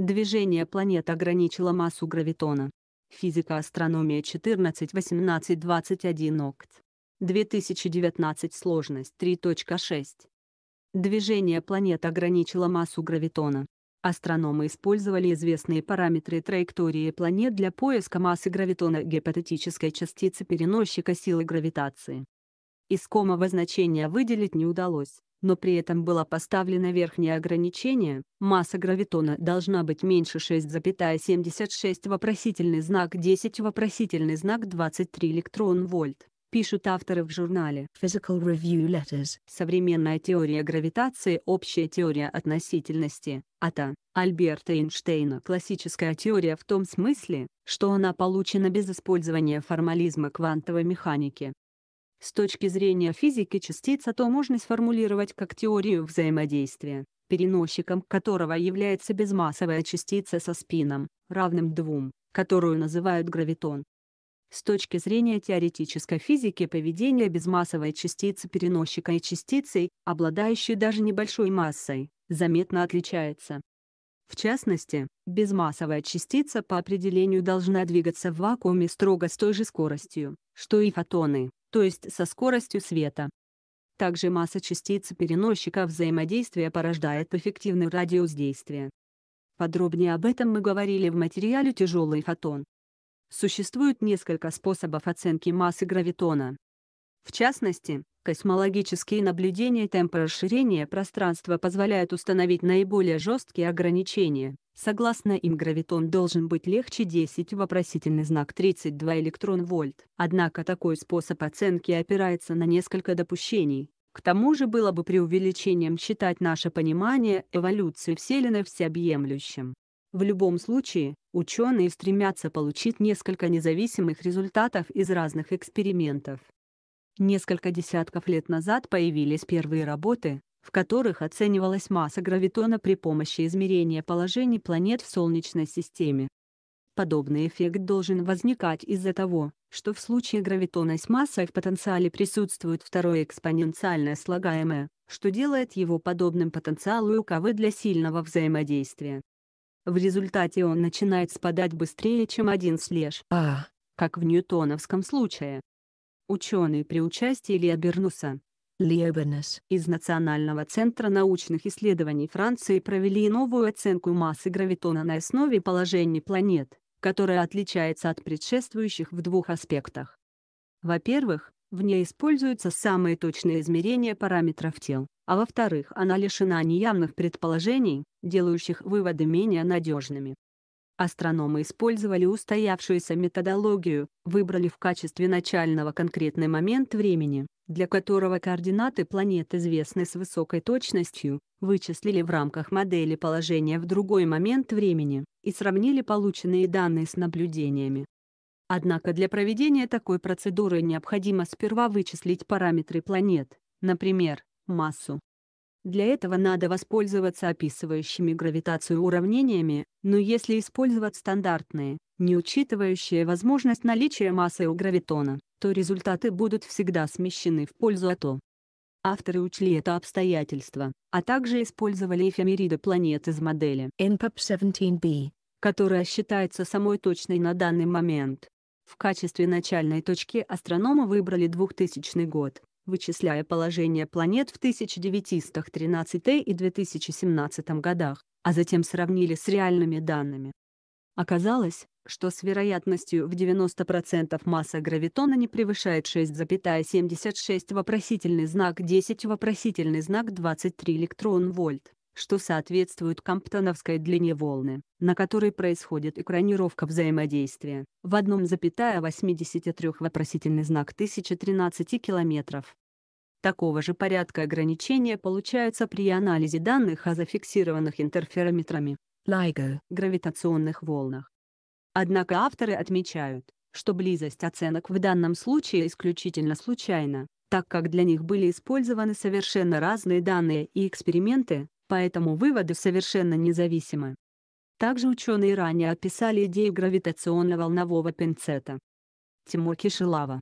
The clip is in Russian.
Движение планет ограничило массу гравитона. Физика астрономия 14 18 21 окт. 2019 сложность 3.6. Движение планет ограничило массу гравитона. Астрономы использовали известные параметры траектории планет для поиска массы гравитона гипотетической частицы переносчика силы гравитации. Искомого значения выделить не удалось, но при этом было поставлено верхнее ограничение, масса гравитона должна быть меньше 6,76 вопросительный знак 10 вопросительный знак 23 электрон-вольт пишут авторы в журнале Physical Review Letters. Современная теория гравитации – общая теория относительности, АТА, Альберта Эйнштейна. Классическая теория в том смысле, что она получена без использования формализма квантовой механики, с точки зрения физики частиц то можно сформулировать как теорию взаимодействия, переносчиком которого является безмассовая частица со спином, равным двум, которую называют гравитон. С точки зрения теоретической физики поведение безмассовой частицы переносчика и частицей, обладающей даже небольшой массой, заметно отличается. В частности, безмассовая частица по определению должна двигаться в вакууме строго с той же скоростью, что и фотоны, то есть со скоростью света. Также масса частицы переносчика взаимодействия порождает эффективный радиус действия. Подробнее об этом мы говорили в материале «Тяжелый фотон». Существует несколько способов оценки массы гравитона. В частности, космологические наблюдения темпа расширения пространства позволяют установить наиболее жесткие ограничения. Согласно им гравитон должен быть легче 10 вопросительный знак 32 электрон-вольт. Однако такой способ оценки опирается на несколько допущений. К тому же было бы преувеличением считать наше понимание эволюции Вселенной всеобъемлющим. В любом случае, ученые стремятся получить несколько независимых результатов из разных экспериментов. Несколько десятков лет назад появились первые работы, в которых оценивалась масса гравитона при помощи измерения положений планет в Солнечной системе. Подобный эффект должен возникать из-за того, что в случае гравитона с массой в потенциале присутствует второе экспоненциальное слагаемое, что делает его подобным потенциалу УКВ для сильного взаимодействия. В результате он начинает спадать быстрее, чем один слеж, а, как в ньютоновском случае. Ученые при участии Лиабернуса Бернуса из Национального центра научных исследований Франции провели новую оценку массы гравитона на основе положений планет, которая отличается от предшествующих в двух аспектах. Во-первых, в ней используются самые точные измерения параметров тел, а во-вторых она лишена неявных предположений, делающих выводы менее надежными. Астрономы использовали устоявшуюся методологию, выбрали в качестве начального конкретный момент времени, для которого координаты планет известны с высокой точностью, вычислили в рамках модели положение в другой момент времени и сравнили полученные данные с наблюдениями. Однако для проведения такой процедуры необходимо сперва вычислить параметры планет, например, массу, для этого надо воспользоваться описывающими гравитацию уравнениями, но если использовать стандартные, не учитывающие возможность наличия массы у гравитона, то результаты будут всегда смещены в пользу АТО. Авторы учли это обстоятельство, а также использовали эфемериды планет из модели NPAP-17b, которая считается самой точной на данный момент. В качестве начальной точки астрономы выбрали 2000 год вычисляя положение планет в 1913 и 2017 годах, а затем сравнили с реальными данными. Оказалось, что с вероятностью в 90% масса гравитона не превышает 6,76 вопросительный знак 10 вопросительный знак 23 электрон-вольт что соответствует комптоновской длине волны, на которой происходит экранировка взаимодействия, в 1,83 вопросительный знак 1013 км. Такого же порядка ограничения получаются при анализе данных о зафиксированных интерферометрами LIGO гравитационных волнах. Однако авторы отмечают, что близость оценок в данном случае исключительно случайна, так как для них были использованы совершенно разные данные и эксперименты, поэтому выводы совершенно независимы. Также ученые ранее описали идею гравитационно-волнового пинцета. Тимур Кишилава